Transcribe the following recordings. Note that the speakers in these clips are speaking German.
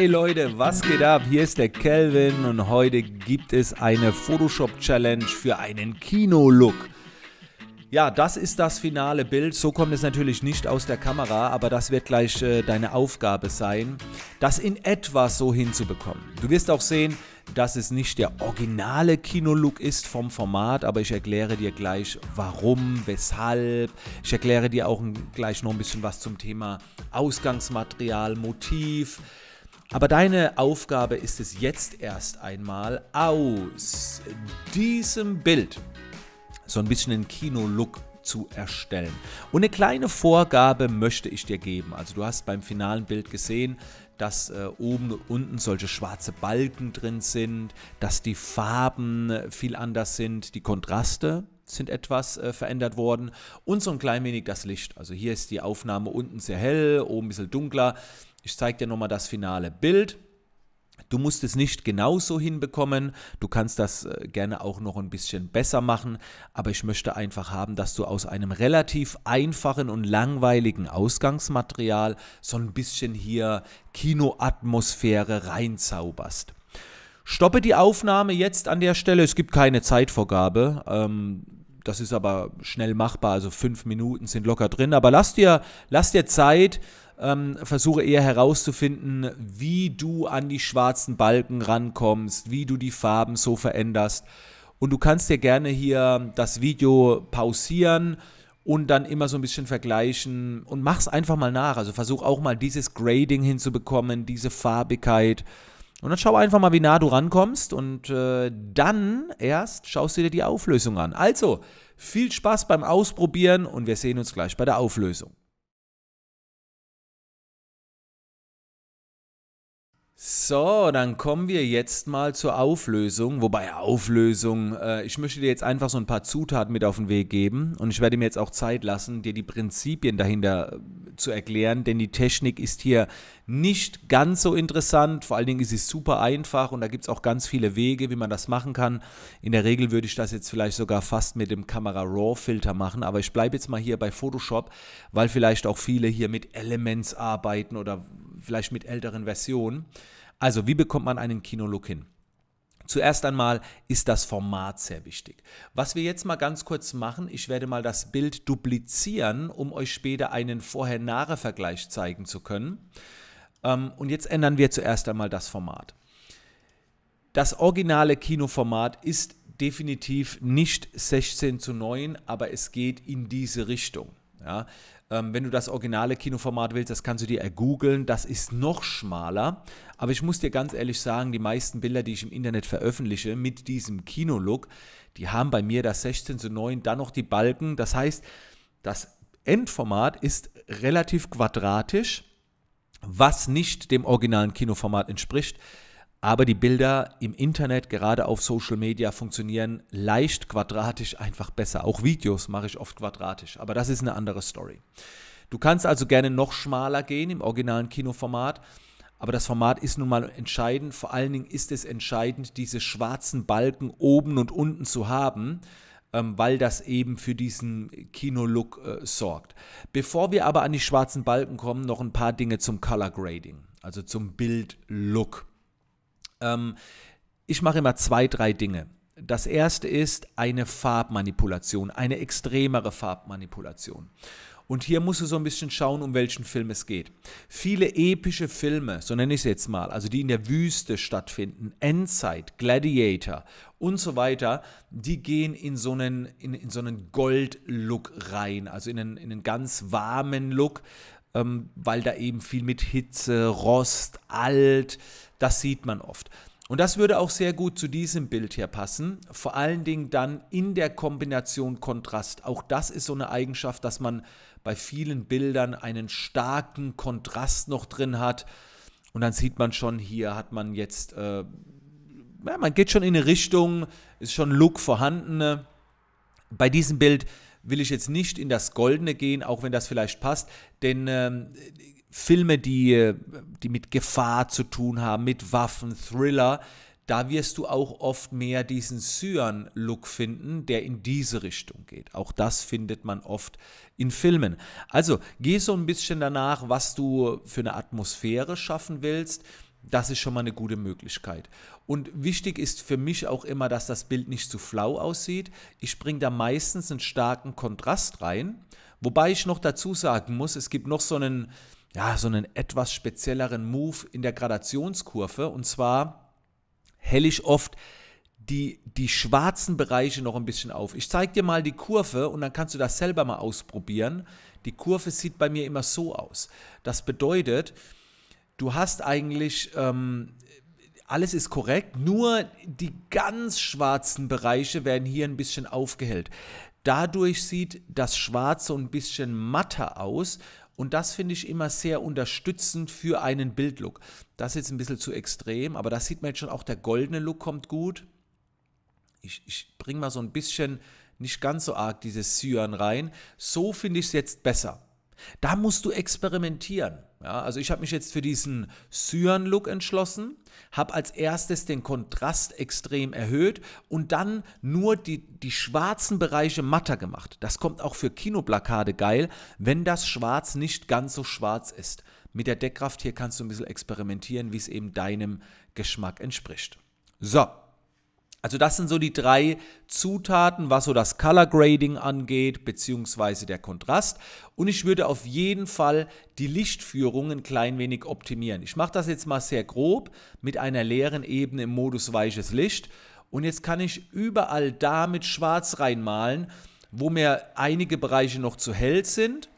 Hey Leute, was geht ab? Hier ist der Kelvin und heute gibt es eine Photoshop Challenge für einen Kino-Look. Ja, das ist das finale Bild. So kommt es natürlich nicht aus der Kamera, aber das wird gleich äh, deine Aufgabe sein, das in etwa so hinzubekommen. Du wirst auch sehen, dass es nicht der originale Kinolook ist vom Format, aber ich erkläre dir gleich warum, weshalb. Ich erkläre dir auch gleich noch ein bisschen was zum Thema Ausgangsmaterial, Motiv. Aber deine Aufgabe ist es jetzt erst einmal aus diesem Bild so ein bisschen einen Kino-Look zu erstellen. Und eine kleine Vorgabe möchte ich dir geben. Also du hast beim finalen Bild gesehen, dass äh, oben und unten solche schwarze Balken drin sind, dass die Farben äh, viel anders sind, die Kontraste sind etwas äh, verändert worden und so ein klein wenig das Licht. Also hier ist die Aufnahme unten sehr hell, oben ein bisschen dunkler. Ich zeige dir nochmal das finale Bild. Du musst es nicht genauso hinbekommen, du kannst das äh, gerne auch noch ein bisschen besser machen, aber ich möchte einfach haben, dass du aus einem relativ einfachen und langweiligen Ausgangsmaterial so ein bisschen hier Kinoatmosphäre reinzauberst. Stoppe die Aufnahme jetzt an der Stelle, es gibt keine Zeitvorgabe. Ähm, das ist aber schnell machbar, also fünf Minuten sind locker drin. Aber lass dir, lass dir Zeit, ähm, versuche eher herauszufinden, wie du an die schwarzen Balken rankommst, wie du die Farben so veränderst. Und du kannst dir gerne hier das Video pausieren und dann immer so ein bisschen vergleichen und mach's einfach mal nach. Also versuch auch mal dieses Grading hinzubekommen, diese Farbigkeit. Und dann schau einfach mal, wie nah du rankommst und äh, dann erst schaust du dir die Auflösung an. Also, viel Spaß beim Ausprobieren und wir sehen uns gleich bei der Auflösung. So, dann kommen wir jetzt mal zur Auflösung. Wobei Auflösung, äh, ich möchte dir jetzt einfach so ein paar Zutaten mit auf den Weg geben und ich werde mir jetzt auch Zeit lassen, dir die Prinzipien dahinter äh, zu erklären, denn die Technik ist hier nicht ganz so interessant. Vor allen Dingen ist sie super einfach und da gibt es auch ganz viele Wege, wie man das machen kann. In der Regel würde ich das jetzt vielleicht sogar fast mit dem Kamera Raw Filter machen, aber ich bleibe jetzt mal hier bei Photoshop, weil vielleicht auch viele hier mit Elements arbeiten oder vielleicht mit älteren Versionen. Also, wie bekommt man einen Kinolook hin? Zuerst einmal ist das Format sehr wichtig. Was wir jetzt mal ganz kurz machen, ich werde mal das Bild duplizieren, um euch später einen vorher nahe vergleich zeigen zu können. Ähm, und jetzt ändern wir zuerst einmal das Format. Das originale Kinoformat ist definitiv nicht 16 zu 9, aber es geht in diese Richtung. Ja? Ähm, wenn du das originale Kinoformat willst, das kannst du dir ergoogeln. Das ist noch schmaler. Aber ich muss dir ganz ehrlich sagen, die meisten Bilder, die ich im Internet veröffentliche mit diesem Kinolook, die haben bei mir das 16 zu 9, dann noch die Balken. Das heißt, das Endformat ist relativ quadratisch, was nicht dem originalen Kinoformat entspricht. Aber die Bilder im Internet, gerade auf Social Media, funktionieren leicht quadratisch einfach besser. Auch Videos mache ich oft quadratisch, aber das ist eine andere Story. Du kannst also gerne noch schmaler gehen im originalen Kinoformat, aber das Format ist nun mal entscheidend. Vor allen Dingen ist es entscheidend, diese schwarzen Balken oben und unten zu haben, ähm, weil das eben für diesen Kinolook äh, sorgt. Bevor wir aber an die schwarzen Balken kommen, noch ein paar Dinge zum Color Grading, also zum Bildlook. Ähm, ich mache immer zwei, drei Dinge. Das erste ist eine Farbmanipulation, eine extremere Farbmanipulation. Und hier musst du so ein bisschen schauen, um welchen Film es geht. Viele epische Filme, so nenne ich es jetzt mal, also die in der Wüste stattfinden, Endzeit, Gladiator und so weiter, die gehen in so einen, in, in so einen Gold-Look rein, also in einen, in einen ganz warmen Look, ähm, weil da eben viel mit Hitze, Rost, Alt, das sieht man oft. Und das würde auch sehr gut zu diesem Bild hier passen. Vor allen Dingen dann in der Kombination Kontrast. Auch das ist so eine Eigenschaft, dass man bei vielen Bildern einen starken Kontrast noch drin hat. Und dann sieht man schon, hier hat man jetzt, äh, ja, man geht schon in eine Richtung, ist schon Look vorhanden. Bei diesem Bild will ich jetzt nicht in das Goldene gehen, auch wenn das vielleicht passt, denn äh, Filme, die, die mit Gefahr zu tun haben, mit Waffen, Thriller, da wirst du auch oft mehr diesen Syren-Look finden, der in diese Richtung geht. Auch das findet man oft in Filmen. Also geh so ein bisschen danach, was du für eine Atmosphäre schaffen willst. Das ist schon mal eine gute Möglichkeit. Und wichtig ist für mich auch immer, dass das Bild nicht zu flau aussieht. Ich bringe da meistens einen starken Kontrast rein. Wobei ich noch dazu sagen muss, es gibt noch so einen, ja, so einen etwas spezielleren Move in der Gradationskurve. Und zwar helle ich oft die, die schwarzen Bereiche noch ein bisschen auf. Ich zeige dir mal die Kurve und dann kannst du das selber mal ausprobieren. Die Kurve sieht bei mir immer so aus. Das bedeutet, du hast eigentlich, ähm, alles ist korrekt, nur die ganz schwarzen Bereiche werden hier ein bisschen aufgehellt. Dadurch sieht das Schwarze ein bisschen matter aus und das finde ich immer sehr unterstützend für einen Bildlook. Das ist jetzt ein bisschen zu extrem, aber das sieht man jetzt schon auch. Der goldene Look kommt gut. Ich, ich bringe mal so ein bisschen, nicht ganz so arg dieses Cyan rein. So finde ich es jetzt besser. Da musst du experimentieren. Ja, also ich habe mich jetzt für diesen Cyan-Look entschlossen, habe als erstes den Kontrast extrem erhöht und dann nur die, die schwarzen Bereiche matter gemacht. Das kommt auch für Kinoplakate geil, wenn das Schwarz nicht ganz so schwarz ist. Mit der Deckkraft hier kannst du ein bisschen experimentieren, wie es eben deinem Geschmack entspricht. So, also das sind so die drei Zutaten, was so das Color Grading angeht, beziehungsweise der Kontrast. Und ich würde auf jeden Fall die Lichtführung ein klein wenig optimieren. Ich mache das jetzt mal sehr grob mit einer leeren Ebene im Modus weiches Licht. Und jetzt kann ich überall da mit Schwarz reinmalen, wo mir einige Bereiche noch zu hell sind.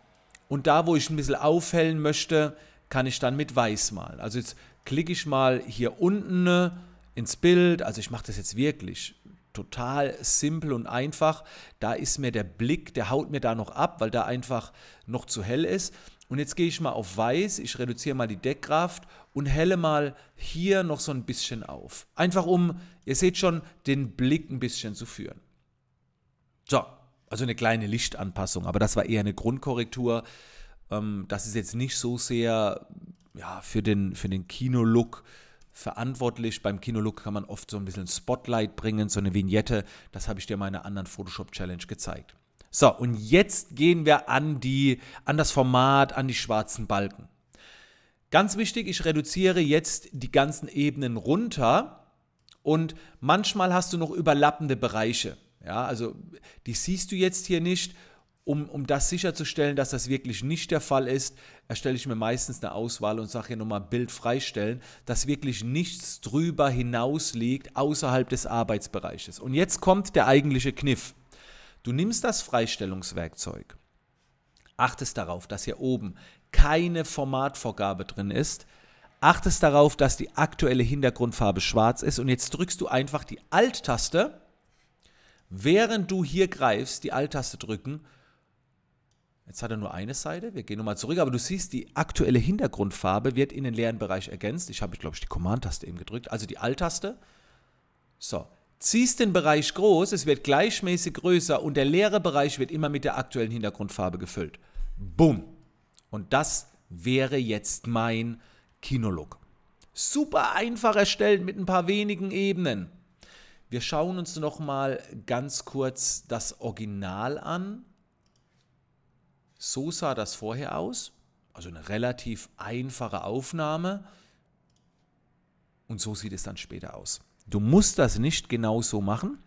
Und da, wo ich ein bisschen aufhellen möchte, kann ich dann mit Weiß malen. Also jetzt klicke ich mal hier unten ne, ins Bild. Also ich mache das jetzt wirklich total simpel und einfach. Da ist mir der Blick, der haut mir da noch ab, weil da einfach noch zu hell ist. Und jetzt gehe ich mal auf weiß, ich reduziere mal die Deckkraft und helle mal hier noch so ein bisschen auf. Einfach um, ihr seht schon, den Blick ein bisschen zu führen. So, also eine kleine Lichtanpassung, aber das war eher eine Grundkorrektur. Ähm, das ist jetzt nicht so sehr ja, für den, für den Kino-Look verantwortlich. Beim Kinolook kann man oft so ein bisschen Spotlight bringen, so eine Vignette. Das habe ich dir in meiner anderen Photoshop-Challenge gezeigt. So, und jetzt gehen wir an, die, an das Format, an die schwarzen Balken. Ganz wichtig, ich reduziere jetzt die ganzen Ebenen runter und manchmal hast du noch überlappende Bereiche. Ja, also die siehst du jetzt hier nicht um, um das sicherzustellen, dass das wirklich nicht der Fall ist, erstelle ich mir meistens eine Auswahl und sage hier nochmal Bild freistellen, dass wirklich nichts drüber hinaus liegt außerhalb des Arbeitsbereiches. Und jetzt kommt der eigentliche Kniff. Du nimmst das Freistellungswerkzeug, achtest darauf, dass hier oben keine Formatvorgabe drin ist, achtest darauf, dass die aktuelle Hintergrundfarbe schwarz ist und jetzt drückst du einfach die Alt-Taste, während du hier greifst, die Alt-Taste drücken Jetzt hat er nur eine Seite. Wir gehen nochmal zurück, aber du siehst, die aktuelle Hintergrundfarbe wird in den leeren Bereich ergänzt. Ich habe, glaube ich, die Command-Taste eben gedrückt, also die Alt-Taste. So, ziehst den Bereich groß, es wird gleichmäßig größer und der leere Bereich wird immer mit der aktuellen Hintergrundfarbe gefüllt. Bumm. Und das wäre jetzt mein Kinolook. Super einfach erstellt mit ein paar wenigen Ebenen. Wir schauen uns nochmal ganz kurz das Original an. So sah das vorher aus. Also eine relativ einfache Aufnahme. Und so sieht es dann später aus. Du musst das nicht genau so machen.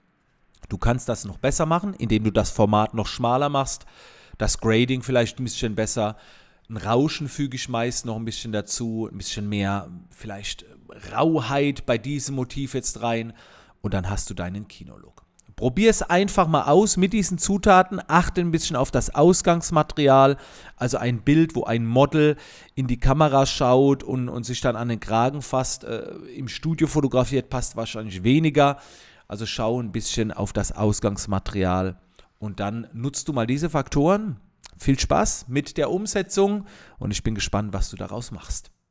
Du kannst das noch besser machen, indem du das Format noch schmaler machst, das Grading vielleicht ein bisschen besser, ein Rauschen füge ich meist noch ein bisschen dazu, ein bisschen mehr vielleicht Rauheit bei diesem Motiv jetzt rein und dann hast du deinen Kinolook. Probier es einfach mal aus mit diesen Zutaten. Achte ein bisschen auf das Ausgangsmaterial, also ein Bild, wo ein Model in die Kamera schaut und, und sich dann an den Kragen fasst. Äh, Im Studio fotografiert passt wahrscheinlich weniger. Also schau ein bisschen auf das Ausgangsmaterial und dann nutzt du mal diese Faktoren. Viel Spaß mit der Umsetzung und ich bin gespannt, was du daraus machst.